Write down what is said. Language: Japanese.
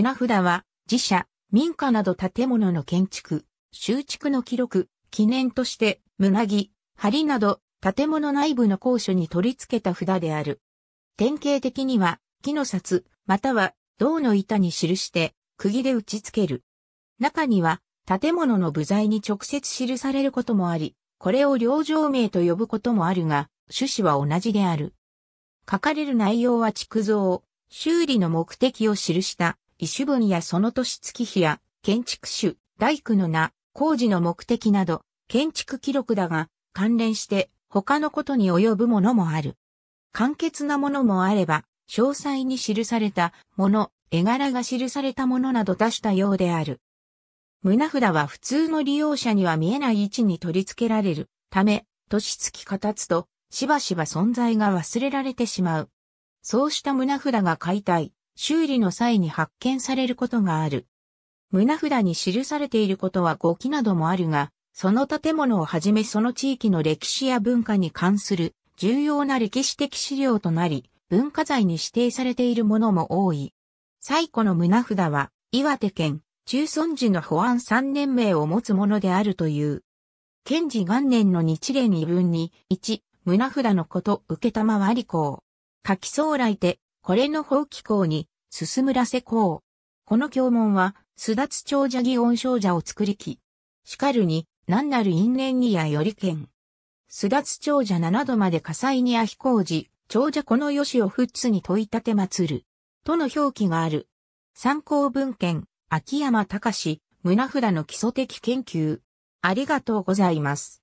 胸札は、自社、民家など建物の建築、修築の記録、記念として、胸木、梁など、建物内部の高所に取り付けた札である。典型的には、木の札、または、銅の板に記して、釘で打ち付ける。中には、建物の部材に直接記されることもあり、これを領状名と呼ぶこともあるが、趣旨は同じである。書かれる内容は築造、修理の目的を記した異種分やその年月日や、建築種、大工の名、工事の目的など、建築記録だが、関連して他のことに及ぶものもある。簡潔なものもあれば、詳細に記されたもの、絵柄が記されたものなど出したようである。胸札は普通の利用者には見えない位置に取り付けられるため、年月経つと、しばしば存在が忘れられてしまう。そうした胸札が解体、修理の際に発見されることがある。胸札に記されていることは語記などもあるが、その建物をはじめその地域の歴史や文化に関する重要な歴史的資料となり、文化財に指定されているものも多い。最古の胸札は、岩手県、中村寺の保安三年名を持つものであるという。賢治元年の日蓮二文に、一、胸札のこと、受けたまわり書きそう来て、これの法規校に、進むらせう。この教文は、すだつ長者祇園少者を作りき。しかるに、何なる因縁にやよりけん。すだつ長者七度まで火災にあひこうじ、長者このよしをふっつに問い立てまつる。との表記がある。参考文献、秋山隆、胸札の基礎的研究。ありがとうございます。